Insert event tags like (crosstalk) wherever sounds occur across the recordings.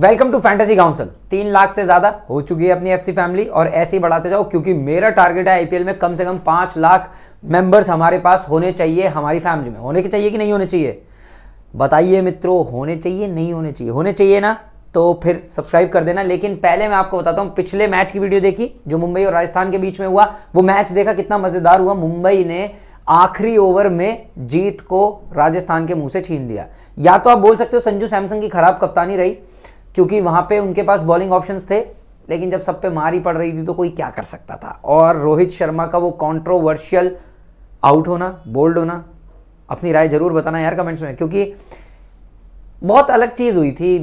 welcome to fantasy council तीन लाख से ज्यादा हो चुकी है अपनी एफसी फैमिली और ऐसे ही बढ़ाते जाओ क्योंकि मेरा टारगेट है आईपीएल में कम से कम पांच लाख मेंबर्स हमारे पास होने चाहिए हमारी फैमिली में होने के चाहिए कि नहीं होने चाहिए बताइए मित्रों होने चाहिए नहीं होने चाहिए होने चाहिए ना तो फिर सब्सक्राइब कर देना लेकिन पहले मैं आपको बताता हूँ पिछले मैच की वीडियो देखी जो मुंबई और राजस्थान के बीच में हुआ वो मैच देखा कितना मजेदार हुआ मुंबई ने आखिरी ओवर में जीत को राजस्थान के मुंह से छीन लिया या तो आप बोल सकते हो संजू सैमसंग की खराब कप्तानी रही क्योंकि वहाँ पे उनके पास बॉलिंग ऑप्शंस थे लेकिन जब सब पे मारी पड़ रही थी तो कोई क्या कर सकता था और रोहित शर्मा का वो कॉन्ट्रोवर्शियल आउट होना बोल्ड होना अपनी राय ज़रूर बताना यार कमेंट्स में क्योंकि बहुत अलग चीज़ हुई थी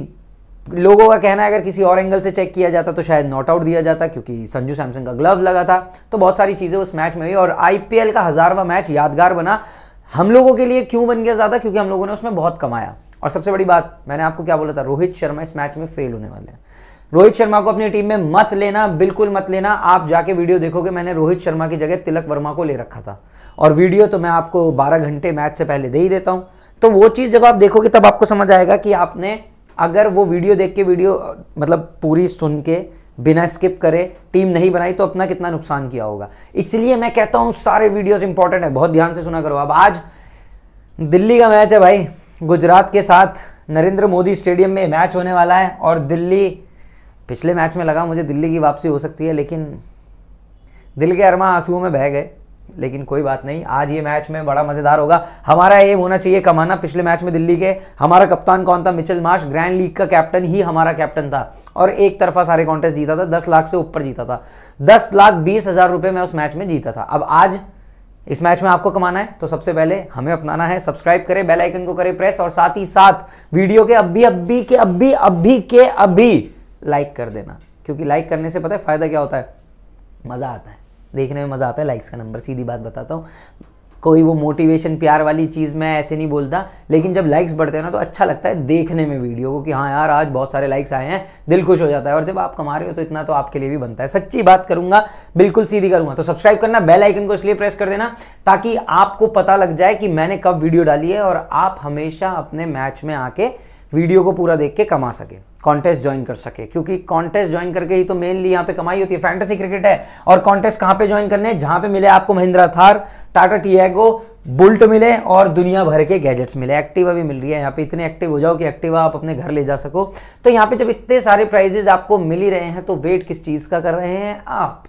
लोगों का कहना है अगर किसी और एंगल से चेक किया जाता तो शायद नॉट आउट दिया जाता क्योंकि संजू सैमसंग का ग्लव लगा था तो बहुत सारी चीज़ें उस मैच में हुई और आईपीएल का हज़ारवा मैच यादगार बना हम लोगों के लिए क्यों बन गया ज़्यादा क्योंकि हम लोगों ने उसमें बहुत कमाया और सबसे बड़ी बात मैंने आपको क्या बोला था रोहित शर्मा इस मैच में फेल होने वाले हैं रोहित शर्मा को अपनी टीम में मत लेना बिल्कुल मत लेना आप जाके वीडियो देखोगे मैंने रोहित शर्मा की जगह तिलक वर्मा को ले रखा था और वीडियो तो मैं आपको 12 घंटे मैच से पहले दे ही देता हूं तो वो चीज़ जब आप देखोगे तब आपको समझ आएगा कि आपने अगर वो वीडियो देख के वीडियो मतलब पूरी सुन के बिना स्किप करे टीम नहीं बनाई तो अपना कितना नुकसान किया होगा इसलिए मैं कहता हूं सारे वीडियोस इंपॉर्टेंट है बहुत ध्यान से सुना करो अब आज दिल्ली का मैच है भाई गुजरात के साथ नरेंद्र मोदी स्टेडियम में मैच होने वाला है और दिल्ली पिछले मैच में लगा मुझे दिल्ली की वापसी हो सकती है लेकिन दिल के अरमा आंसुओं में बह गए लेकिन कोई बात नहीं आज ये मैच में बड़ा मज़ेदार होगा हमारा ये होना चाहिए कमाना पिछले मैच में दिल्ली के हमारा कप्तान कौन था मिचल मार्श ग्रैंड लीग का कैप्टन ही हमारा कैप्टन था और एक तरफा सारे कॉन्टेस्ट जीता था दस लाख से ऊपर जीता था दस लाख बीस हज़ार रुपये में उस मैच में जीता था अब आज इस मैच में आपको कमाना है तो सबसे पहले हमें अपनाना है सब्सक्राइब करें बेल आइकन को करें प्रेस और साथ ही साथ वीडियो के अभी अभी के अभी अभी के अभी लाइक कर देना क्योंकि लाइक करने से पता है फ़ायदा क्या होता है मज़ा आता है देखने में मज़ा आता है लाइक्स का नंबर सीधी बात बताता हूँ कोई वो मोटिवेशन प्यार वाली चीज़ मैं ऐसे नहीं बोलता लेकिन जब लाइक्स बढ़ते हैं ना तो अच्छा लगता है देखने में वीडियो को कि हाँ यार आज बहुत सारे लाइक्स आए हैं दिल खुश हो जाता है और जब आप कमा रहे हो तो इतना तो आपके लिए भी बनता है सच्ची बात करूंगा बिल्कुल सीधी करूंगा तो सब्सक्राइब करना बेल आइकन को इसलिए प्रेस कर देना ताकि आपको पता लग जाए कि मैंने कब वीडियो डाली है और आप हमेशा अपने मैच में आके वीडियो को पूरा देख के कमा सके कॉन्टेस्ट ज्वाइन कर सके क्योंकि कॉन्टेस्ट ज्वाइन करके ही तो मेनली यहाँ पे कमाई होती है फैंटेसी क्रिकेट है और कॉन्टेस्ट कहाँ पे ज्वाइन करने हैं जहाँ पे मिले आपको महिंद्रा थार टाटा टीएगो बुल्ट मिले और दुनिया भर के गैजेट्स मिले एक्टिवा भी मिल रही है यहाँ पे इतने एक्टिव हो जाओ कि एक्टिवा आप अपने घर ले जा सको तो यहाँ पे जब इतने सारे प्राइजेज आपको मिल ही रहे हैं तो वेट किस चीज़ का कर रहे हैं आप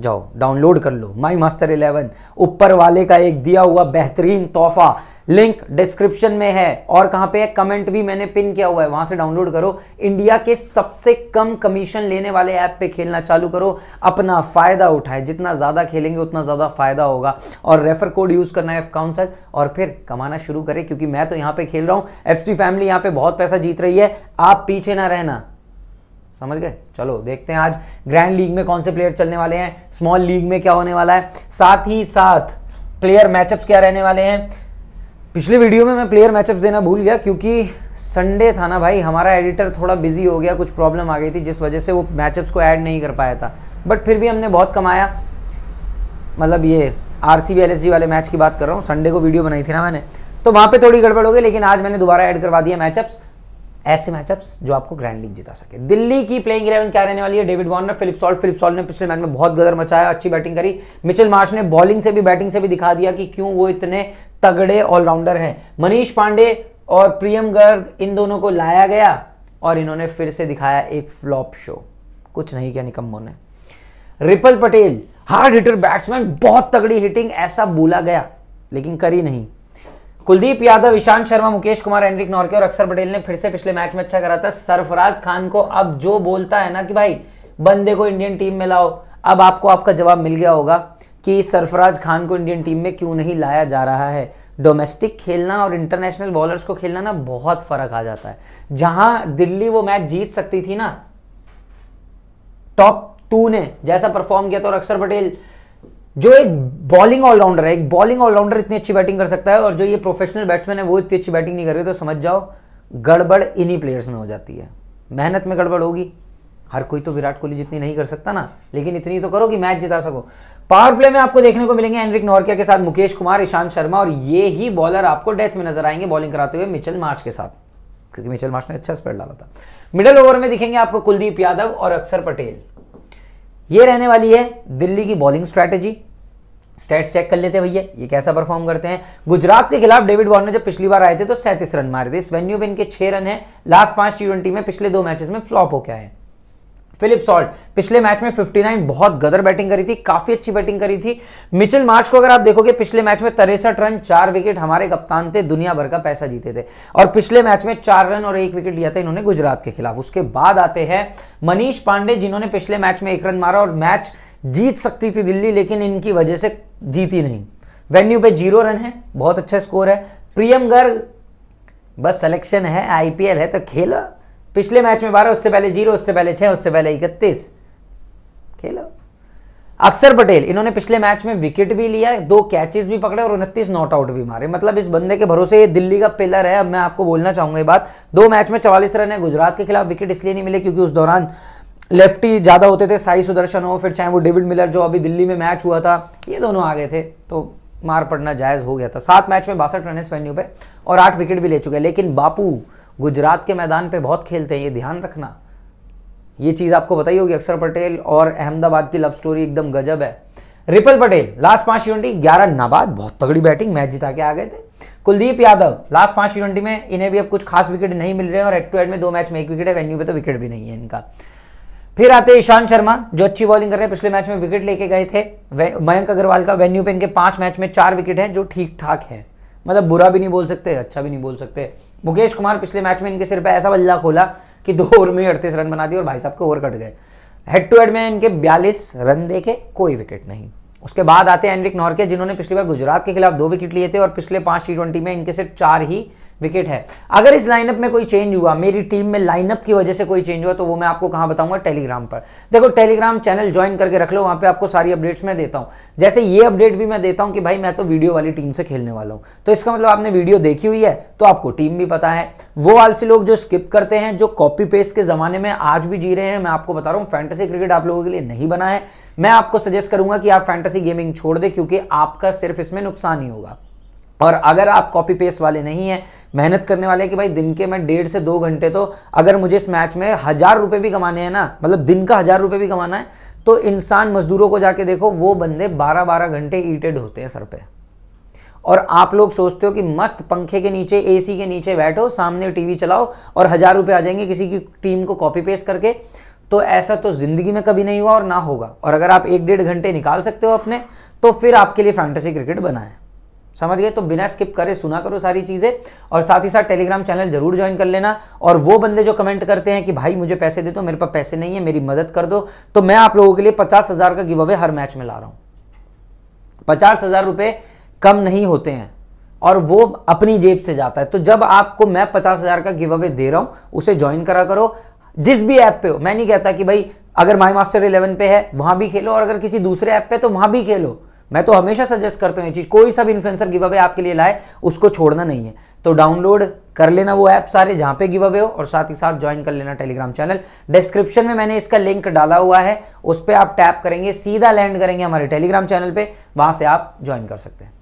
जाओ डाउनलोड कर लो माई मास्टर इलेवन ऊपर वाले का एक दिया हुआ बेहतरीन तोहफा लिंक डिस्क्रिप्शन में है और कहाँ पे है कमेंट भी मैंने पिन किया हुआ है वहां से डाउनलोड करो इंडिया के सबसे कम कमीशन लेने वाले ऐप पे खेलना चालू करो अपना फायदा उठाए जितना ज़्यादा खेलेंगे उतना ज़्यादा फायदा होगा और रेफर कोड यूज़ करना है एफ काउंसल और फिर कमाना शुरू करें क्योंकि मैं तो यहाँ पे खेल रहा हूँ एफ फैमिली यहाँ पे बहुत पैसा जीत रही है आप पीछे ना रहना समझ गए चलो देखते हैं आज ग्रैंड लीग में कौन से प्लेयर चलने वाले हैं स्मॉल लीग में क्या होने वाला है साथ ही साथ प्लेयर मैचअप्स क्या रहने वाले हैं पिछले वीडियो में मैं प्लेयर मैचअप्स देना भूल गया क्योंकि संडे था ना भाई हमारा एडिटर थोड़ा बिजी हो गया कुछ प्रॉब्लम आ गई थी जिस वजह से वो मैचअप्स को ऐड नहीं कर पाया था बट फिर भी हमने बहुत कमाया मतलब ये आर सी वाले मैच की बात कर रहा हूँ संडे को वीडियो बनाई थी ना मैंने तो वहाँ पे थोड़ी गड़बड़ हो गई लेकिन आज मैंने दोबारा ऐड करवा दिया मैचअप्स ऐसे मैचअप्स जो आपको ग्रैंड लीग जिता सके दिल्ली की प्लेइंग इलेवन क्या रहने वाली है David Warner Philip Salt Philip Salt ने पिछले मैच में बहुत गदर मचाया अच्छी बैटिंग करी मिचिल मार्श ने बॉलिंग से भी बैटिंग से भी दिखा दिया कि क्यों वो इतने तगड़े ऑलराउंडर हैं मनीष पांडे और प्रियम गर्ग इन दोनों को लाया गया और इन्होंने फिर से दिखाया एक फ्लॉप शो कुछ नहीं किया निकम्बों ने Ripal Patel hard hitter batsman बहुत तगड़ी हिटिंग ऐसा बोला गया लेकिन करी नहीं कुलदीप यादव ईशांत शर्मा मुकेश कुमार एनरिक नॉर्के और अक्षर पटेल ने फिर से पिछले मैच में अच्छा करा था सरफराज खान को अब जो बोलता है ना कि भाई बंदे को इंडियन टीम में लाओ अब आपको आपका जवाब मिल गया होगा कि सरफराज खान को इंडियन टीम में क्यों नहीं लाया जा रहा है डोमेस्टिक खेलना और इंटरनेशनल बॉलर्स को खेलना ना बहुत फर्क आ जाता है जहां दिल्ली वो मैच जीत सकती थी ना टॉप टू ने जैसा परफॉर्म किया था और अक्षर पटेल जो एक बॉलिंग ऑलराउंडर है एक बॉलिंग ऑलराउंडर इतनी अच्छी बैटिंग कर सकता है और जो ये प्रोफेशनल बैट्समैन है वो इतनी अच्छी बैटिंग नहीं कर रहे तो समझ जाओ गड़बड़ इन्हीं प्लेयर्स में हो जाती है मेहनत में गड़बड़ होगी हर कोई तो विराट कोहली जितनी नहीं कर सकता ना लेकिन इतनी तो करो कि मैच जिता सको पावर प्ले में आपको देखने को मिलेंगे एनरिक नोरकिया के साथ मुकेश कुमार ईशांत शर्मा और ये ही बॉलर आपको डेथ में नजर आएंगे बॉलिंग कराते हुए मिचल मार्च के साथ क्योंकि मिचल मार्च ने अच्छा स्पेड डाला था मिडल ओवर में दिखेंगे आपको कुलदीप यादव और अक्षर पटेल ये रहने वाली है दिल्ली की बॉलिंग स्ट्रैटेजी स्टेट्स चेक कर लेते भैया ये कैसा परफॉर्म करते हैं गुजरात के खिलाफ डेविड वार्नर जब पिछली बार आए थे तो सैंतीस रन मारे थे इस वेन्यू पे इनके छह रन है लास्ट पांच टी में पिछले दो मैचेस में फ्लॉप हो क्या है फिलिप सॉल्ट पिछले मैच में 59 बहुत गदर बैटिंग करी थी काफी अच्छी बैटिंग करी थी मिचेल मार्च को अगर आप देखोगे पिछले मैच में तिरसठ रन चार विकेट हमारे कप्तान थे दुनिया भर का पैसा जीते थे और पिछले मैच में चार रन और एक विकेट लिया था इन्होंने गुजरात के खिलाफ उसके बाद आते हैं मनीष पांडे जिन्होंने पिछले मैच में एक रन मारा और मैच जीत सकती थी दिल्ली लेकिन इनकी वजह से जीती नहीं वेन्यू पे जीरो रन है बहुत अच्छा स्कोर है प्रियम गर्ग बस सिलेक्शन है आईपीएल है तो खेलो पिछले मैच में बारह उससे पहले जीरो उससे पहले छह उससे पहले इकतीस खेलो अक्षर पटेल इन्होंने पिछले मैच में विकेट भी लिया दो कैचेस भी पकड़े और उनतीस नॉट आउट भी मारे मतलब इस बंदे के भरोसे ये दिल्ली का पिलर है अब मैं आपको बोलना चाहूंगा ये बात दो मैच में चवालीस रन है गुजरात के खिलाफ विकेट इसलिए नहीं मिले क्योंकि उस दौरान लेफ्टी ज़्यादा होते थे साई सुदर्शन हो फिर चाहे वो डेविड मिलर जो अभी दिल्ली में मैच हुआ था ये दोनों आ गए थे तो मार पड़ना जायज़ हो गया था सात मैच में बासठ रन है वेन्यू पे और आठ विकेट भी ले चुके हैं लेकिन बापू गुजरात के मैदान पे बहुत खेलते हैं ये ध्यान रखना ये चीज़ आपको बताई होगी अक्षर पटेल और अहमदाबाद की लव स्टोरी एकदम गजब है रिपल पटेल लास्ट पांच ट्वेंटी ग्यारह नाबाद बहुत तगड़ी बैटिंग मैच जिता के आ गए थे कुलदीप यादव लास्ट पांच ट्वेंटी में इन्हें भी अब कुछ खास विकेट नहीं मिल रहे हैं और एड टू एड में दो मैच में एक विकेट है वेन्यू पे तो विकेट भी नहीं है इनका फिर आते हैं ईशांत शर्मा जो अच्छी बॉलिंग कर रहे हैं पिछले मैच में विकेट लेके गए थे मयंक अग्रवाल का वेन्यू पे इनके पांच मैच में चार विकेट हैं जो ठीक ठाक है मतलब बुरा भी नहीं बोल सकते अच्छा भी नहीं बोल सकते मुकेश कुमार पिछले मैच में इनके सिर पर ऐसा बल्ला खोला कि दो ओवर में अड़तीस रन बना दिए और भाई साहब के ओवर कट गए हेड टू हेड में इनके बयालीस रन देखे कोई विकेट नहीं उसके बाद आते हैं एनरिक नॉर्के जिन्होंने पिछली बार गुजरात के खिलाफ दो विकेट लिए थे और पिछले पांच टी ट्वेंटी में इनके सिर्फ चार ही विकेट है अगर इस लाइनअप में कोई चेंज हुआ मेरी टीम में लाइनअप की वजह से कोई चेंज हुआ तो वो मैं आपको कहां बताऊंगा टेलीग्राम पर देखो टेलीग्राम चैनल ज्वाइन करके रख लो वहां पे आपको सारी अपडेट्स मैं देता हूं जैसे ये अपडेट भी मैं देता हूं कि भाई मैं तो वीडियो वाली टीम से खेलने वाला हूं तो इसका मतलब आपने वीडियो देखी हुई है तो आपको टीम भी पता है वो आलसी लोग जो स्किप करते हैं जो कॉपी पेस्ट के ज़माने में आज भी जी रहे हैं मैं आपको बता रहा हूँ फैंटेसी क्रिकेट आप लोगों के लिए नहीं बना है मैं आपको सजेस्ट करूंगा कि आप फैंटेसी गेमिंग छोड़ दे क्योंकि आपका सिर्फ इसमें नुकसान ही होगा और अगर आप कॉपी पेस्ट वाले नहीं हैं मेहनत करने वाले कि भाई दिन के मैं डेढ़ से दो घंटे तो अगर मुझे इस मैच में हज़ार रुपये भी कमाने हैं ना मतलब दिन का हज़ार रुपये भी कमाना है तो इंसान मजदूरों को जाके देखो वो बंदे बारह बारह घंटे ईटेड होते हैं सर पे और आप लोग सोचते हो कि मस्त पंखे के नीचे एसी के नीचे बैठो सामने टीवी चलाओ और हज़ार रुपये आ जाएंगे किसी की टीम को कॉपी पेस्ट करके तो ऐसा तो ज़िंदगी में कभी नहीं हुआ और ना होगा और अगर आप एक डेढ़ घंटे निकाल सकते हो अपने तो फिर आपके लिए फैंटेसी क्रिकेट बनाएं समझ गए तो बिना स्किप करे सुना करो सारी चीज़ें और साथ ही साथ टेलीग्राम चैनल जरूर ज्वाइन कर लेना और वो बंदे जो कमेंट करते हैं कि भाई मुझे पैसे दे दो मेरे पास पैसे नहीं है मेरी मदद कर दो तो मैं आप लोगों के लिए पचास हज़ार का गिव अवे हर मैच में ला रहा हूं पचास हज़ार रुपए कम नहीं होते हैं और वो अपनी जेब से जाता है तो जब आपको मैं पचास हज़ार का गिव अवे दे रहा हूं उसे ज्वाइन करा करो जिस भी ऐप पे हो मैं नहीं कहता कि भाई अगर माई मास्टर इलेवन पे है वहां भी खेलो और अगर किसी दूसरे ऐप पे तो वहां भी खेलो मैं तो हमेशा सजेस्ट करता हूँ ये चीज़ कोई सा भी इन्फ्लुएंसर गिव अवे आपके लिए लाए उसको छोड़ना नहीं है तो डाउनलोड कर लेना वो ऐप सारे जहाँ पे गिव अवे हो और साथ ही साथ ज्वाइन कर लेना टेलीग्राम चैनल डिस्क्रिप्शन में मैंने इसका लिंक डाला हुआ है उस पर आप टैप करेंगे सीधा लैंड करेंगे हमारे टेलीग्राम चैनल पर वहाँ से आप ज्वाइन कर सकते हैं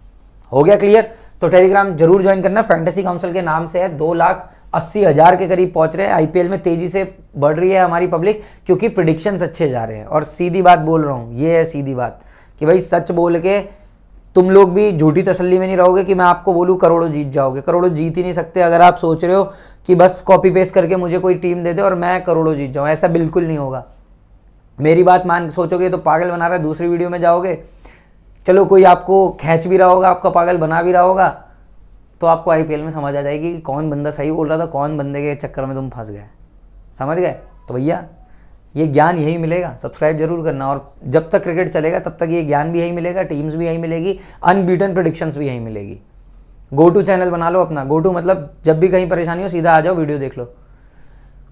हो गया क्लियर तो टेलीग्राम जरूर ज्वाइन करना फैंटेसी काउंसिल के नाम से है दो लाख अस्सी हज़ार के करीब पहुंच रहे हैं आईपीएल में तेज़ी से बढ़ रही है हमारी पब्लिक क्योंकि प्रिडिक्शंस अच्छे जा रहे हैं और सीधी बात बोल रहा हूँ ये है सीधी बात कि भाई सच बोल के तुम लोग भी झूठी तसल्ली में नहीं रहोगे कि मैं आपको बोलूँ करोड़ों जीत जाओगे करोड़ों जीत ही नहीं सकते अगर आप सोच रहे हो कि बस कॉपी पेस्ट करके मुझे कोई टीम दे दे और मैं करोड़ों जीत जाऊँ ऐसा बिल्कुल नहीं होगा मेरी बात मान सोचोगे तो पागल बना रहा है दूसरी वीडियो में जाओगे चलो कोई आपको खींच भी रहा होगा आपका पागल बना भी रहा होगा तो आपको आई में समझ आ जाएगी कि कौन बंदा सही बोल रहा था कौन बंदे के चक्कर में तुम फंस गए समझ गए तो भैया ये ज्ञान यही मिलेगा सब्सक्राइब जरूर करना और जब तक क्रिकेट चलेगा तब तक ये ज्ञान भी यही मिलेगा टीम्स भी यही मिलेगी अनबीटन प्रडिक्शंस भी यही मिलेगी गो टू चैनल बना लो अपना गो टू मतलब जब भी कहीं परेशानी हो सीधा आ जाओ वीडियो देख लो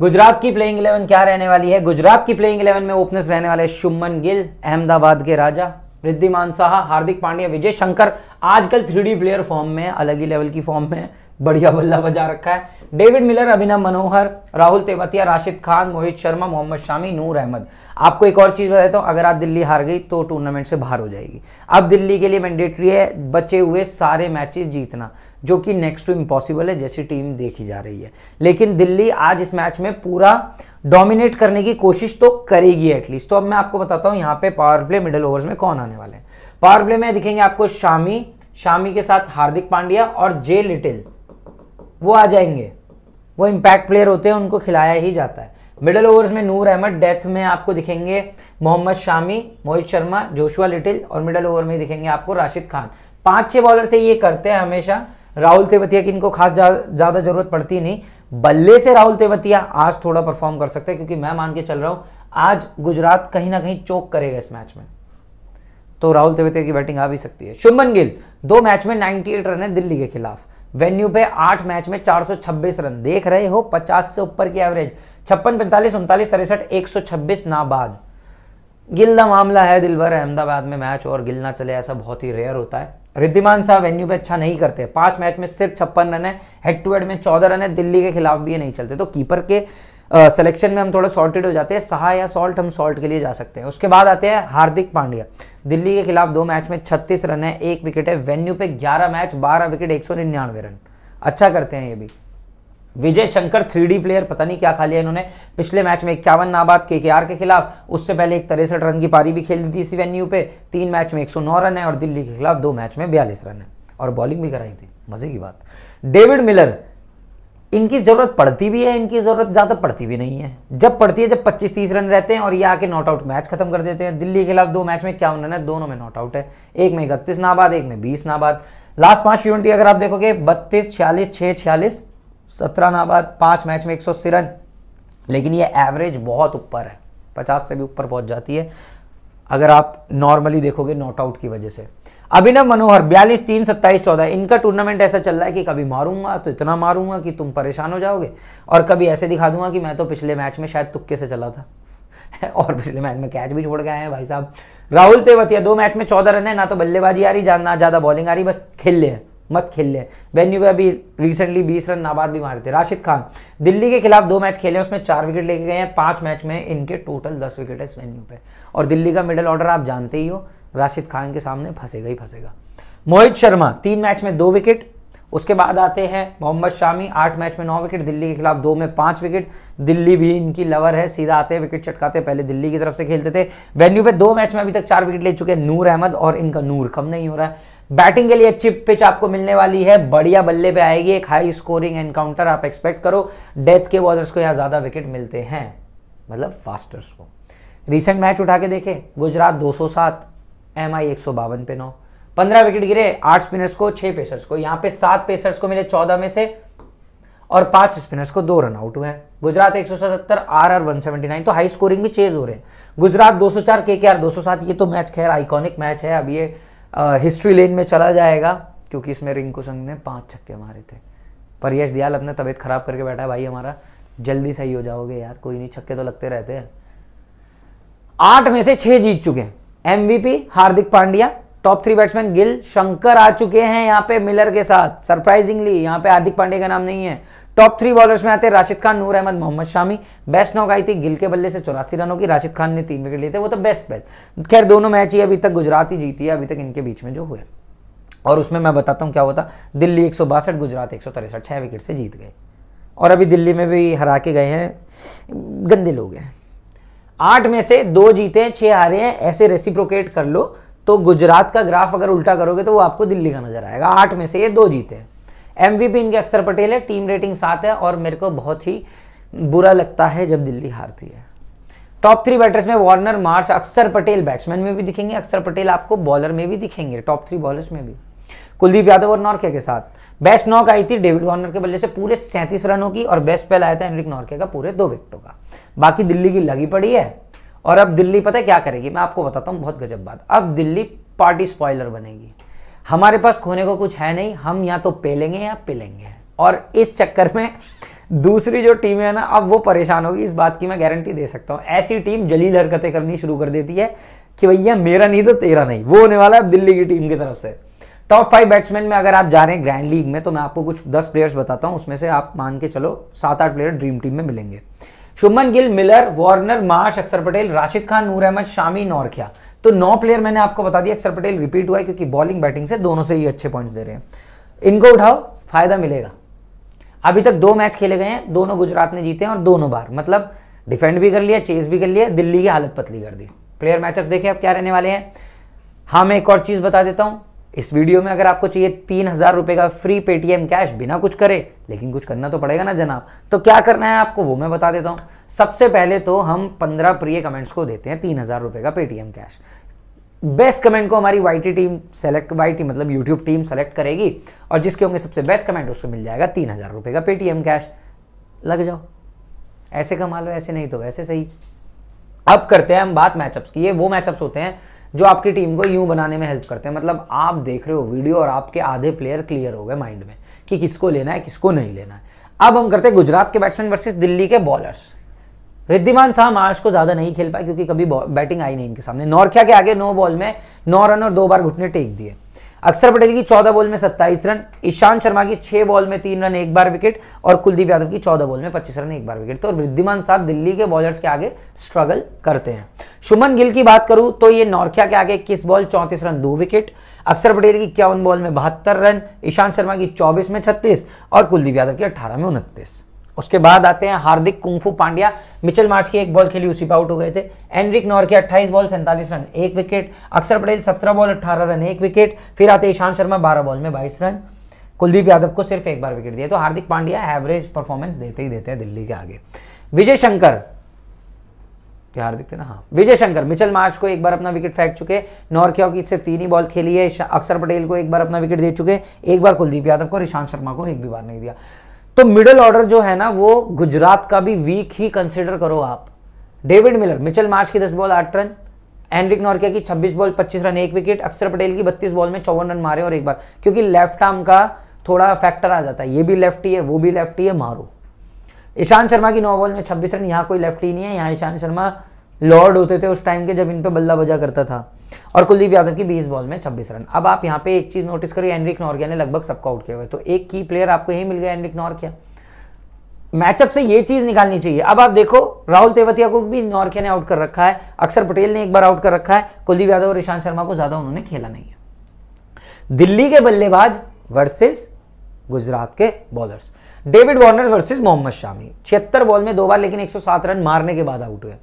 गुजरात की प्लेइंग इलेवन क्या रहने वाली है गुजरात की प्लेइंग इलेवन में ओपनर्स रहने वाले शुमन गिल अहमदाबाद के राजा रिद्धिमान साहा हार्दिक पांड्या विजय शंकर आजकल थ्री प्लेयर फॉर्म में अलग ही लेवल की फॉर्म में है बढ़िया बल्ला बजा रखा है डेविड मिलर अभिनव मनोहर राहुल तेवतिया राशिद खान मोहित शर्मा मोहम्मद शामी नूर अहमद आपको एक और चीज़ बताता हूं अगर आप दिल्ली हार गई तो टूर्नामेंट से बाहर हो जाएगी अब दिल्ली के लिए मैंडेटरी है बचे हुए सारे मैचेस जीतना जो कि नेक्स्ट टू इम्पॉसिबल है जैसी टीम देखी जा रही है लेकिन दिल्ली आज इस मैच में पूरा डोमिनेट करने की कोशिश तो करेगी एटलीस्ट तो अब मैं आपको बताता हूँ यहाँ पे पावर प्ले मिडल ओवर में कौन आने वाले हैं पावर प्ले में दिखेंगे आपको शामी शामी के साथ हार्दिक पांड्या और जे लिटिल वो आ जाएंगे वो इम्पैक्ट प्लेयर होते हैं उनको खिलाया ही जाता है मिडल ओवर्स में नूर अहमद डेथ में आपको दिखेंगे मोहम्मद शामी मोहित शर्मा जोशुआ लिटिल और मिडल ओवर में दिखेंगे आपको राशिद खान पांच छह बॉलर से ये करते हैं हमेशा राहुल तेवतिया की इनको खास ज़्यादा ज़रूरत पड़ती नहीं बल्ले से राहुल तेवतिया आज थोड़ा परफॉर्म कर सकते हैं क्योंकि मैं मान के चल रहा हूं आज गुजरात कहीं ना कहीं चौक करेगा इस मैच में तो राहुल तेवतिया की बैटिंग आ भी सकती है शुभमन गिल दो मैच में 98 रन है दिल्ली के खिलाफ वेन्यू पे आठ मैच में 426 रन देख रहे हो 50 से ऊपर की एवरेज छप्पन पैंतालीस उनतालीस तिरसठ एक सौ छब्बीस नाबाद गिल मामला है दिलभर अहमदाबाद में मैच और गिल ना चले ऐसा बहुत ही रेयर होता है रिद्धिमान साहब वेन्यू पे अच्छा नहीं करते पांच मैच में सिर्फ छप्पन रन है हेड टू हेड में चौदह रन है दिल्ली के खिलाफ भी ये नहीं चलते तो कीपर के सिलेक्शन में हम थोड़ा सॉल्टेड हो जाते हैं सहा या सॉल्ट हम सॉल्ट के लिए जा सकते हैं उसके बाद आते हैं हार्दिक पांड्या दिल्ली के खिलाफ दो मैच में छत्तीस रन है एक विकेट है वेन्यू पे ग्यारह मैच बारह विकेट एक रन अच्छा करते हैं ये भी विजय शंकर थ्री प्लेयर पता नहीं क्या खा लिया इन्होंने पिछले मैच में इक्यावन नाबाद के के खिलाफ उससे पहले एक तिरसठ रन की पारी भी खेली थी इसी वेन्यू पे तीन मैच में नौ रन है और दिल्ली के खिलाफ दो मैच में बयालीस रन है और बॉलिंग भी कराई थी मजे की बात डेविड मिलर इनकी ज़रूरत पड़ती भी है इनकी ज़रूरत ज़्यादा पड़ती भी नहीं है जब पड़ती है जब 25-30 रन रहते हैं और ये आके नॉट आउट मैच खत्म कर देते हैं दिल्ली के खिलाफ दो मैच में क्या रन है दोनों में नॉट आउट है एक में इकतीस नाबाद एक में बीस नाबाद लास्ट पाँच यूनिटी अगर आप देखोगे बत्तीस छियालीस छः छियालीस सत्रह नाबाद पाँच मैच में एक सौ रन लेकिन ये एवरेज बहुत ऊपर है पचास से भी ऊपर पहुंच जाती है अगर आप नॉर्मली देखोगे नॉट आउट की वजह से अभिनव मनोहर बयालीस तीन सत्ताईस चौदह इनका टूर्नामेंट ऐसा चल रहा है कि कभी मारूंगा तो इतना मारूंगा कि तुम परेशान हो जाओगे और कभी ऐसे दिखा दूंगा कि मैं तो पिछले मैच में शायद तुक्के से चला था (laughs) और पिछले मैच में कैच भी छोड़ गए हैं भाई साहब राहुल तेवतिया दो मैच में चौदह रन है ना तो बल्लेबाजी आ रही ना ज़्यादा बॉलिंग आ रही बस खेल ले मत खेल ले बेन्यू पे अभी रिसेंटली बीस रन नाबाद भी मारे थे राशिद खान दिल्ली के खिलाफ दो मैच खेले उसमें चार विकेट लेके गए हैं पांच मैच में इनके टोटल दस विकेट है इस वेन्यू पे और दिल्ली का मिडिल ऑर्डर आप जानते ही हो राशिद खान के सामने फंसेगा ही फंसेगा मोहित शर्मा तीन मैच में दो विकेट उसके बाद आते हैं मोहम्मद शामी आठ मैच में नौ विकेट दिल्ली के खिलाफ दो में पांच विकेट दिल्ली भी इनकी लवर है सीधा आते हैं विकेट चटकाते पहले दिल्ली की तरफ से खेलते थे वेन्यू पे दो मैच में अभी तक चार विकेट ले चुके हैं नूर अहमद और इनका नूर कम नहीं हो रहा है बैटिंग के लिए अच्छी पिच आपको मिलने वाली है बढ़िया बल्ले पे आएगी एक हाई स्कोरिंग एनकाउंटर आप एक्सपेक्ट करो डेथ के बॉलर्स को यहाँ ज़्यादा विकेट मिलते हैं मतलब फास्टर्स को रिसेंट मैच उठा के देखे गुजरात 207 एम आई एक सौ बावन पे नौ पंद्रह विकेट गिरे आठ स्पिनर्स को छह पेसर्स को यहाँ पे सात पेसर्स को मिले चौदह में से और पांच स्पिनर्स को दो रन आउट हुए हैं गुजरात सतहत्तर आर आर नाइन तो हाई स्कोरिंग में चेज हो रहे हैं गुजरात दो सौ चार के के आर दो सौ सात ये तो मैच खैर आइकॉनिक मैच है अब ये आ, हिस्ट्री लेन में चला जाएगा क्योंकि इसमें रिंकू संघ ने पांच छक्के मारे थे पर यश दयाल अपना तबियत खराब करके बैठा है भाई हमारा जल्दी सही हो जाओगे यार कोई नहीं छक्के तो लगते रहते हैं आठ में से छह जीत चुके हैं MVP Hardik Pandya top three batsman Gill Shankar आ चुके हैं यहाँ पे मिलर के साथ सरप्राइजिंगली यहाँ पे हार्दिक पांडे का नाम नहीं है टॉप थ्री बॉलर्स में आते राशिद खान नूर अहमद मोहम्मद शामी बेस्ट नॉक आई थी गिल के बल्ले से चौरासी रनों की राशिद खान ने तीन विकेट लिए थे वो तो बेस्ट बैच खैर दोनों मैच ही अभी तक गुजरात ही जीती है अभी तक इनके बीच में जो हुए और उसमें मैं बताता हूँ क्या होता दिल्ली एक गुजरात एक सौ विकेट से जीत गए और अभी दिल्ली में भी हरा के गए हैं गंदे लोग हैं आठ में से दो जीते हैं छह हारे हैं ऐसे रेसिप्रोकेट कर लो तो गुजरात का ग्राफ अगर उल्टा करोगे तो वो आपको दिल्ली का नजर आएगा आठ में से ये दो जीते हैं एमवीपी इनके अक्षर पटेल है टीम रेटिंग सात है और मेरे को बहुत ही बुरा लगता है जब दिल्ली हारती है टॉप थ्री बैटर्स में Warner Marsh Axar Patel batsman में भी दिखेंगे अक्षर पटेल आपको बॉलर में भी दिखेंगे टॉप थ्री बॉलर्स में भी कुलदीप यादव और नॉर्के के साथ बेस्ट नॉक आई थी डेविड वार्नर के बल्ले से पूरे सैंतीस रनों की और बेस्ट पहल आया था एनरिक नॉर्के का पूरे दो विकेटों का बाकी दिल्ली की लगी पड़ी है और अब दिल्ली पता है क्या करेगी मैं आपको बताता हूँ बहुत गजब बात अब दिल्ली पार्टी स्पॉयलर बनेगी हमारे पास खोने को कुछ है नहीं हम या तो पेलेंगे या पिलेंगे और इस चक्कर में दूसरी जो टीम है ना अब वो परेशान होगी इस बात की मैं गारंटी दे सकता हूँ ऐसी टीम जलील हरकतें करनी शुरू कर देती है कि भैया मेरा नहीं तो तेरा नहीं वो होने वाला है दिल्ली की टीम की तरफ से टॉप फाइव बैट्समैन में अगर आप जा रहे हैं ग्रैंड लीग में तो मैं आपको कुछ दस प्लेयर्स बताता हूँ उसमें से आप मान के चलो सात आठ प्लेयर ड्रीम टीम में मिलेंगे Shubman Gill Miller Warner Marsh Axar Patel Rashid Khan Noor Ahmad Shami नौरखिया तो नौ प्लेयर मैंने आपको बता दिया अक्षर पटेल रिपीट हुआ है क्योंकि बॉलिंग बैटिंग से दोनों से ही अच्छे पॉइंट्स दे रहे हैं इनको उठाओ फायदा मिलेगा अभी तक दो मैच खेले गए हैं दोनों गुजरात ने जीते हैं और दोनों बार मतलब डिफेंड भी कर लिया चेस भी कर लिया दिल्ली की हालत पतली कर दी प्लेयर मैचअप देखे अब क्या रहने वाले हैं हाँ मैं एक और चीज़ बता देता हूं इस वीडियो में अगर आपको चाहिए तीन हज़ार रुपए का फ्री पेटीएम कैश बिना कुछ करे लेकिन कुछ करना तो पड़ेगा ना जनाब तो क्या करना है आपको वो मैं बता देता हूं सबसे पहले तो हम पंद्रह प्रिय कमेंट्स को देते हैं तीन हज़ार रुपए का पेटीएम कैश बेस्ट कमेंट को हमारी Y T team select Y T मतलब यूट्यूब टीम सेलेक्ट करेगी और जिसके होंगे सबसे बेस्ट कमेंट उसको मिल जाएगा तीन हज़ार रुपए का पेटीएम कैश लग जाओ ऐसे कमा लो ऐसे नहीं तो वैसे सही अब करते हैं हम बात मैचअप्स की ये वो मैचअप्स होते हैं जो आपकी टीम को यूं बनाने में हेल्प करते हैं मतलब आप देख रहे हो वीडियो और आपके आधे प्लेयर क्लियर हो गए माइंड में कि किसको लेना है किसको नहीं लेना है अब हम करते हैं गुजरात के बैट्समैन वर्सेस दिल्ली के बॉलर्स रिद्धिमान शाह मार्च को ज़्यादा नहीं खेल पाए क्योंकि कभी बैटिंग आई नहीं इनके सामने नौरख्या के आगे नौ बॉल में नौ रन और दो बार घुटने टेक दिए अक्षर पटेल की चौदह बॉल में सत्ताईस रन ईशांत शर्मा की छह बॉल में तीन रन एक बार विकेट और कुलदीप यादव की चौदह बॉल में पच्चीस रन एक बार विकेट तो वृद्धिमान साहब दिल्ली के बॉलर्स के आगे स्ट्रगल करते हैं शुमन गिल की बात करूं तो ये नौरखिया के आगे इक्कीस बॉल चौंतीस रन दो विकेट अक्षर पटेल की इक्यावन बॉल में बहत्तर रन ईशांत शर्मा की चौबीस में छत्तीस और कुलदीप यादव की अट्ठारह में उनतीस उसके बाद आते हैं Hardik kung fu Pandya Mitchell Marsh की एक बॉल खेली उसी पर आउट हो गए थे एनरिक नौर के 28 बॉल सैंतालीस रन एक wicket Axar Patel 17 ball 18 run एक विकेट फिर आते ईशांत शर्मा 12 बॉल में 22 रन कुलदीप यादव को सिर्फ एक बार विकेट दिया तो हार्दिक पांड्या एवरेज परफॉर्मेंस देते ही देते हैं दिल्ली के आगे विजय शंकर क्या हार्दिक थे ना हाँ विजय शंकर मिचल मार्च को एक बार अपना विकेट फेंक चुके नॉर्किया की सिर्फ तीन ही बॉल खेली है अक्षर पटेल को एक बार अपना विकेट दे चुके एक बार कुलदीप यादव को ईशांत शर्मा को एक भी बार नहीं दिया तो मिडल ऑर्डर जो है ना वो गुजरात का भी वीक ही कंसिडर करो आप डेविड मिलर मिचल मार्च की दस बॉल आठ रन एनरिक नॉर्किया की छब्बीस बॉल पच्चीस रन एक विकेट अक्षर पटेल की बत्तीस बॉल में चौवन रन मारे और एक बार क्योंकि लेफ्ट आर्म का थोड़ा फैक्टर आ जाता है ये भी लेफ्टी है वो भी लेफ्टी है मारो ईशांत शर्मा की नौ बॉल में छब्बीस रन यहाँ कोई लेफ्टी नहीं है यहाँ ईशांत शर्मा लॉर्ड होते थे उस टाइम के जब इन पे बल्ला बजा करता था और कुलदीप यादव की 20 बॉल में 26 रन अब आप यहाँ पे एक चीज़ नोटिस करिए एनरिक नॉर्किया ने लगभग सबको आउट किया हुआ तो एक की प्लेयर आपको यही मिल गया एनरिक नॉर्किया मैचअप से ये चीज़ निकालनी चाहिए अब आप देखो राहुल तेवतिया को भी नॉर्किया ने आउट कर रखा है अक्षर पटेल ने एक बार आउट कर रखा है कुलदीप यादव और ईशांत शर्मा को ज़्यादा उन्होंने खेला नहीं है दिल्ली के बल्लेबाज वर्सेस गुजरात के bowlers David Warner versus Mohammad Shami छिहत्तर बॉल में दो बार लेकिन 107 रन मारने के बाद आउट हुए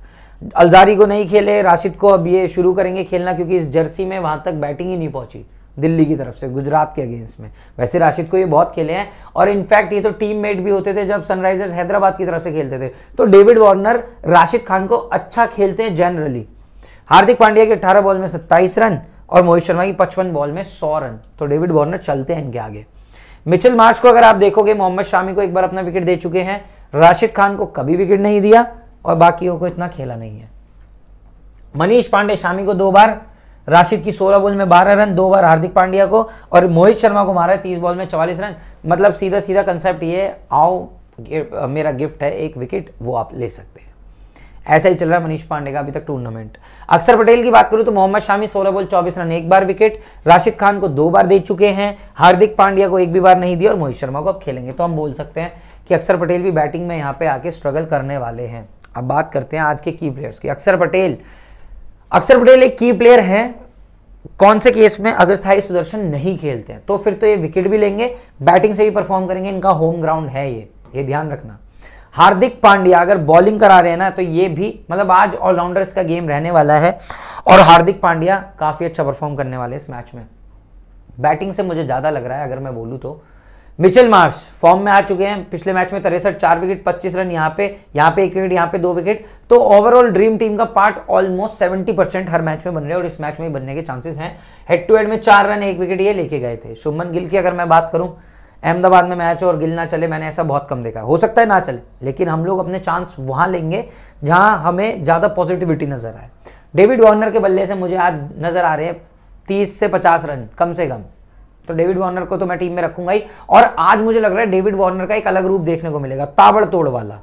अलजारी को नहीं खेले राशिद को अब ये शुरू करेंगे खेलना क्योंकि इस जर्सी में वहां तक बैटिंग ही नहीं पहुंची दिल्ली की तरफ से गुजरात के अगेंस्ट में वैसे राशिद को ये बहुत खेले हैं और इनफैक्ट ये तो टीम मेट भी होते थे जब सनराइजर्स हैदराबाद की तरफ से खेलते थे तो डेविड वार्नर राशिद खान को अच्छा खेलते हैं जनरली हार्दिक पांड्या के 18 बॉल में 27 रन और मोहित शर्मा की 55 बॉल में 100 रन तो डेविड वार्नर चलते हैं इनके आगे मिचल मार्च को अगर आप देखोगे मोहम्मद शामी को एक बार अपना विकेट दे चुके हैं राशिद खान को कभी विकेट नहीं दिया और बाकियों को इतना खेला नहीं है मनीष पांडे शामी को दो बार राशिद की 16 बॉल में 12 रन दो बार हार्दिक पांड्या को और मोहित शर्मा को मारा है तीस बॉल में 44 रन मतलब सीधा सीधा कंसेप्ट ये आओ मेरा गिफ्ट है एक विकेट वो आप ले सकते हैं ऐसा ही चल रहा है मनीष पांडे का अभी तक टूर्नामेंट अक्षर पटेल की बात करूं तो मोहम्मद शामी 16 बॉल 24 रन एक बार विकेट राशिद खान को दो बार दे चुके हैं हार्दिक पांड्या को एक भी बार नहीं दिया और मोहित शर्मा को अब खेलेंगे तो हम बोल सकते हैं कि अक्षर पटेल भी बैटिंग में यहाँ पे आके स्ट्रगल करने वाले हैं अब बात करते हैं आज के की प्लेयर्स की अक्षर पटेल अक्षर पटेल एक की प्लेयर हैं कौन से केस में अगर साई सुदर्शन नहीं खेलते हैं तो फिर तो ये विकेट भी लेंगे बैटिंग से भी परफॉर्म करेंगे इनका होम ग्राउंड है ये ये ध्यान रखना हार्दिक पांड्या अगर बॉलिंग करा रहे हैं ना तो ये भी मतलब आज ऑलराउंडर्स का गेम रहने वाला है और हार्दिक पांड्या काफ़ी अच्छा परफॉर्म करने वाले इस मैच में बैटिंग से मुझे ज़्यादा लग रहा है अगर मैं बोलूँ तो मिचेल मार्श फॉर्म में आ चुके हैं पिछले मैच में तिरसठ चार विकेट पच्चीस रन यहाँ पे यहाँ पे एक विकेट यहाँ पे दो विकेट तो ओवरऑल ड्रीम टीम का पार्ट ऑलमोस्ट सेवेंटी परसेंट हर मैच में बन रहे और इस मैच में बनने के चांसेस हैं हेड टू हेड में चार रन एक विकेट ये लेके गए थे शुभमन गिल की अगर मैं बात करूँ अहमदाबाद में मैच और गिल ना चले मैंने ऐसा बहुत कम देखा हो सकता है ना चले लेकिन हम लोग अपने चांस वहाँ लेंगे जहाँ हमें ज़्यादा पॉजिटिविटी नज़र आए डेविड वार्नर के बल्ले से मुझे आज नज़र आ रहे हैं तीस से पचास रन कम से कम तो डेविड वार्नर को तो मैं टीम में रखूंगा ही और आज मुझे लग रहा है डेविड वार्नर का एक अलग रूप देखने को मिलेगा ताबड़तोड़ वाला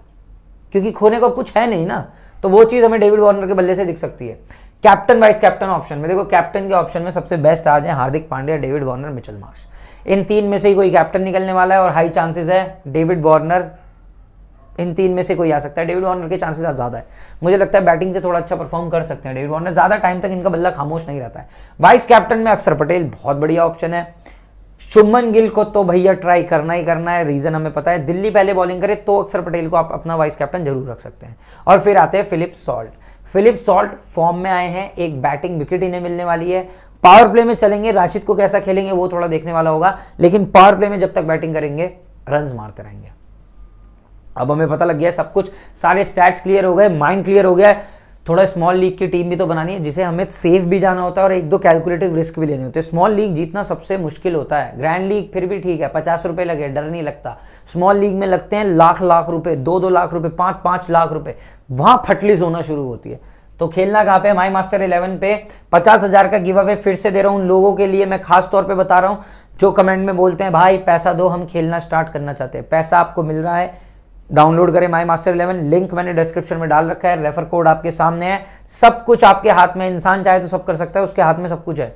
क्योंकि खोने को कुछ है नहीं ना तो वो चीज़ हमें डेविड वार्नर के बल्ले से दिख सकती है कैप्टन वाइस कैप्टन ऑप्शन में देखो कैप्टन के ऑप्शन में सबसे बेस्ट आज है Hardik Pandya David Warner Mitchell Marsh इन तीन में से ही कोई कैप्टन निकलने वाला है और हाई चांसेस है डेविड वार्नर इन तीन में से कोई आ सकता है डेविड वार्नर के चांसेस ज़्यादा है मुझे लगता है बैटिंग से थोड़ा अच्छा परफॉर्म कर सकते हैं डेविड वार्नर ज़्यादा टाइम तक इनका बल्ला खामोश नहीं रहता है वाइस कैप्टन में अक्षर पटेल बहुत बढ़िया ऑप्शन है शुभमन गिल को तो भैया ट्राई करना ही करना है रीज़न हमें पता है दिल्ली पहले बॉलिंग करे तो अक्षर पटेल को आप अपना वाइस कैप्टन जरूर रख सकते हैं और फिर आते हैं Philip Salt Philip Salt form में आए हैं एक बैटिंग विकेट इन्हें मिलने वाली है पावर प्ले में चलेंगे राशिद को कैसा खेलेंगे वो थोड़ा देखने वाला होगा लेकिन पावर प्ले में जब तक बैटिंग करेंगे रन मारते रहेंगे अब हमें पता लग गया सब कुछ सारे स्टैट्स क्लियर हो गए माइंड क्लियर हो गया है थोड़ा स्मॉल लीग की टीम भी तो बनानी है जिसे हमें सेफ भी जाना होता है और एक दो कैलकुलेटिव रिस्क भी लेने होते हैं स्मॉल लीग जीतना सबसे मुश्किल होता है ग्रैंड लीग फिर भी ठीक है पचास रुपए लगे डर नहीं लगता स्मॉल लीग में लगते हैं लाख लाख रुपए दो दो लाख रुपए पांच पांच लाख रुपए वहां फटलिस होना शुरू होती है तो खेलना कहाँ पे माई मास्टर इलेवन पे पचास हजार का गिव अवे फिर से दे रहा हूँ उन लोगों के लिए मैं खास तौर पे बता रहा हूँ जो कमेंट में बोलते हैं भाई पैसा दो हम खेलना स्टार्ट करना चाहते हैं पैसा आपको मिल रहा है डाउनलोड करें माई मास्टर इलेवन लिंक मैंने डिस्क्रिप्शन में डाल रखा है रेफर कोड आपके सामने है सब कुछ आपके हाथ में इंसान चाहे तो सब कर सकता है उसके हाथ में सब कुछ है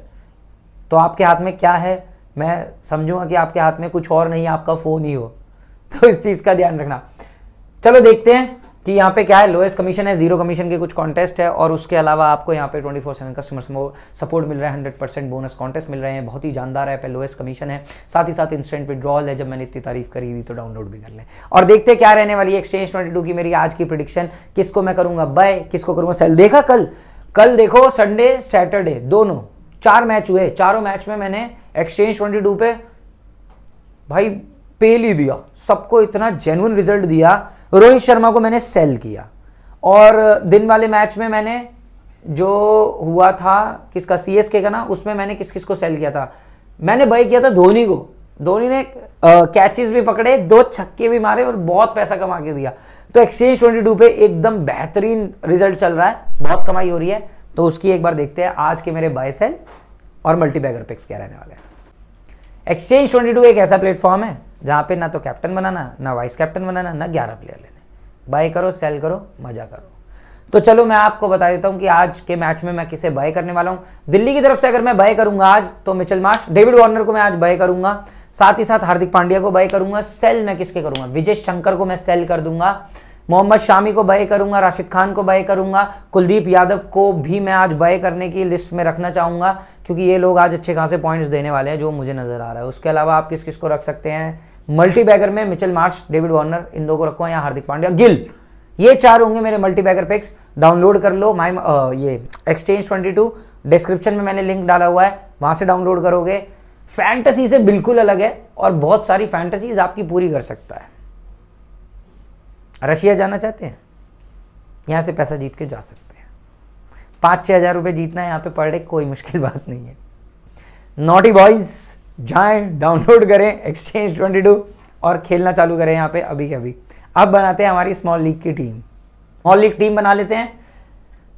तो आपके हाथ में क्या है मैं समझूंगा कि आपके हाथ में कुछ और नहीं आपका फ़ोन ही हो (laughs) तो इस चीज़ का ध्यान रखना चलो देखते हैं कि यहाँ पे क्या है लोएस्ट कमीशन है जीरो कमीशन के कुछ कॉन्टेस्ट है और उसके अलावा आपको यहाँ पे twenty four seven customer support मिल रहा है हंड्रेड परसेंट बोनस कॉन्टेस्ट मिल रहे हैं बहुत ही जानदार है पे लोएस्ट कमीशन है साथ ही साथ इंस्टेंट विड्रॉल है जब मैंने इतनी तारीफ करी थी तो डाउनलोड भी कर लें और देखते क्या रहने वाली है एक्सचेंज ट्वेंटी की मेरी आज की प्रडिक्शन किसको मैं करूँगा बाय किसको करूँगा सेल देखा कल कल देखो संडे सैटरडे दोनों चार मैच हुए चारों मैच में मैंने एक्सचेंज ट्वेंटी पे भाई पेल ही दिया सबको इतना जेनुअन रिजल्ट दिया रोहित शर्मा को मैंने सेल किया और दिन वाले मैच में मैंने जो हुआ था किसका सी एस के का ना उसमें मैंने किस किस को सेल किया था मैंने बाई किया था धोनी को धोनी ने कैचेस भी पकड़े दो छक्के भी मारे और बहुत पैसा कमा के दिया तो एक्सचेंज ट्वेंटी टू पे एकदम बेहतरीन रिजल्ट चल रहा है बहुत कमाई हो रही है तो उसकी एक बार देखते हैं आज के मेरे बाय सेल और मल्टीपैगर पिक्स क्या रहने वाले हैं एक्सचेंज ट्वेंटी टू एक ऐसा प्लेटफॉर्म है जहाँ पे ना तो कैप्टन बनाना ना वाइस कैप्टन बनाना ना ग्यारह प्लेयर लेने बाय करो सेल करो मजा करो तो चलो मैं आपको बता देता हूँ कि आज के मैच में मैं किसे बाय करने वाला हूँ दिल्ली की तरफ से अगर मैं बाय करूंगा आज तो मिचल मार्श डेविड वार्नर को मैं आज बाय करूंगा साथ ही साथ हार्दिक पांड्या को बाय करूंगा सेल मैं किसके करूंगा विजय शंकर को मैं सेल कर दूंगा मोहम्मद शामी को बाय करूंगा राशिद खान को बाय करूंगा कुलदीप यादव को भी मैं आज बाय करने की लिस्ट में रखना चाहूंगा क्योंकि ये लोग आज अच्छे खासे पॉइंट्स देने वाले हैं जो मुझे नजर आ रहा है उसके अलावा आप किस किस को रख सकते हैं मल्टी बैगर में मिचल मार्च डेविड वार्नर इन दो को रखो या हार्दिक पांड्या गिल ये चार होंगे मेरे मल्टी बैगर पिक्स डाउनलोड कर लो माई uh, ये एक्सचेंज टू डिस्क्रिप्शन में मैंने लिंक डाला हुआ है वहां से डाउनलोड करोगे फैंटसी से बिल्कुल अलग है और बहुत सारी फैंटसीज आपकी पूरी कर सकता है रशिया जाना चाहते हैं यहां से पैसा जीत के जा सकते हैं पांच छह हज़ार रुपये जीतना है यहाँ पे पर डे कोई मुश्किल बात नहीं है नॉटी बॉयज़ जाएं डाउनलोड करें एक्सचेंज 22 और खेलना चालू करें यहाँ पे अभी के अभी अब बनाते हैं हमारी स्मॉल लीग की टीम स्मॉल लीग टीम बना लेते हैं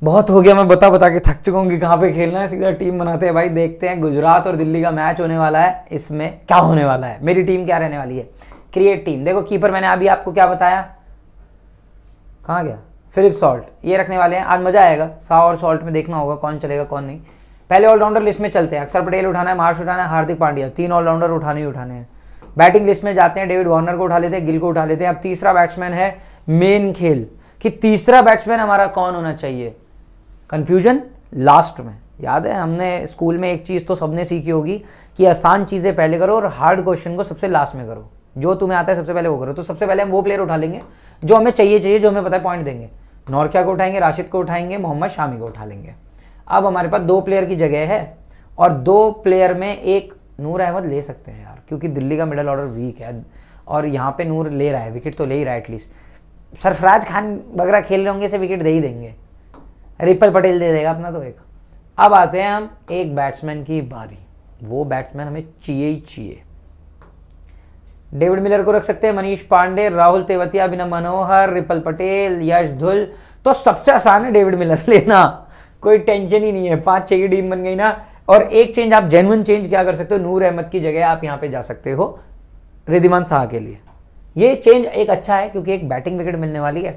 बहुत हो गया मैं बता बता के थक चुका हूँ कि कहाँ पे खेलना है सीधा टीम बनाते हैं भाई देखते हैं गुजरात और दिल्ली का मैच होने वाला है इसमें क्या होने वाला है मेरी टीम क्या रहने वाली है क्रिएट टीम देखो कीपर मैंने अभी आपको क्या बताया कहाँ गया फिलिप सॉल्ट ये रखने वाले हैं आज मज़ा आएगा सा और सॉल्ट में देखना होगा कौन चलेगा कौन नहीं पहले ऑलराउंडर लिस्ट में चलते हैं अक्षर पटेल उठाना है मार्श उठाना है हार्दिक पांड्या तीन ऑलराउंडर उठाने ही उठाने हैं बैटिंग लिस्ट में जाते हैं डेविड वार्नर को उठा लेते हैं गिल को उठा लेते हैं अब तीसरा बैट्समैन है मेन खेल कि तीसरा बैट्समैन हमारा कौन होना चाहिए कन्फ्यूजन लास्ट में याद है हमने स्कूल में एक चीज़ तो सबने सीखी होगी कि आसान चीज़ें पहले करो और हार्ड क्वेश्चन को सबसे लास्ट में करो जो तुम्हें आता है सबसे पहले वो करो तो सबसे पहले हम वो प्लेयर उठा लेंगे जो हमें चाहिए चाहिए जो हमें पता है पॉइंट देंगे नौरख्या को उठाएंगे राशिद को उठाएंगे मोहम्मद शामी को उठा लेंगे अब हमारे पास दो प्लेयर की जगह है और दो प्लेयर में एक नूर अहमद ले सकते हैं यार क्योंकि दिल्ली का मिडल ऑर्डर वीक है और यहाँ पे नूर ले रहा है विकेट तो ले ही रहा है एटलीस्ट सरफराज खान वगैरह खेल रहे होंगे इसे विकेट दे ही देंगे रिपल पटेल दे देगा अपना तो एक अब आते हैं हम एक बैट्समैन की बारी वो बैट्समैन हमें चाहिए ही चाहिए डेविड मिलर को रख सकते हैं मनीष पांडे राहुल तेवतिया बिना मनोहर रिपल पटेल यश धुल तो सबसे आसान है डेविड मिलर लेना कोई टेंशन ही नहीं है पांच छह की टीम बन गई ना और एक चेंज आप जेनुअन चेंज क्या कर सकते हो नूर अहमद की जगह आप यहाँ पे जा सकते हो रिधिमान शाह के लिए ये चेंज एक अच्छा है क्योंकि एक बैटिंग विकेट मिलने वाली है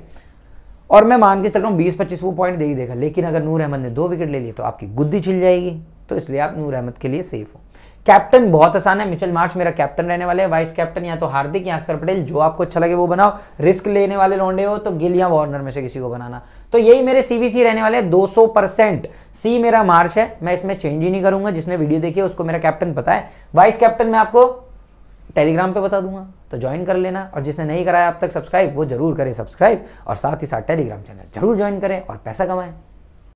और मैं मान के चल रहा हूँ बीस पच्चीस वो पॉइंट दे ही देगा लेकिन अगर नूर अहमद ने दो विकेट ले लिए तो आपकी गुद्दी छिल जाएगी तो इसलिए आप नूर अहमद के लिए सेफ हो कैप्टन बहुत आसान है मिचल मार्च मेरा कैप्टन रहने वाले है वाइस कैप्टन या तो हार्दिक या अक्षर पटेल जो आपको अच्छा लगे वो बनाओ रिस्क लेने वाले लौंडे हो तो गिल या वार्नर में से किसी को बनाना तो यही मेरे सीवीसी रहने वाले दो सौ परसेंट सी मेरा मार्च है मैं इसमें चेंज ही नहीं करूंगा जिसने वीडियो देखी उसको मेरा कैप्टन पता है वाइस कैप्टन मैं आपको टेलीग्राम पे बता दूंगा तो ज्वाइन कर लेना और जिसने नहीं कराया अब तक सब्सक्राइब वो जरूर करें सब्सक्राइब और साथ ही साथ टेलीग्राम चैनल जरूर ज्वाइन करें और पैसा कमाएं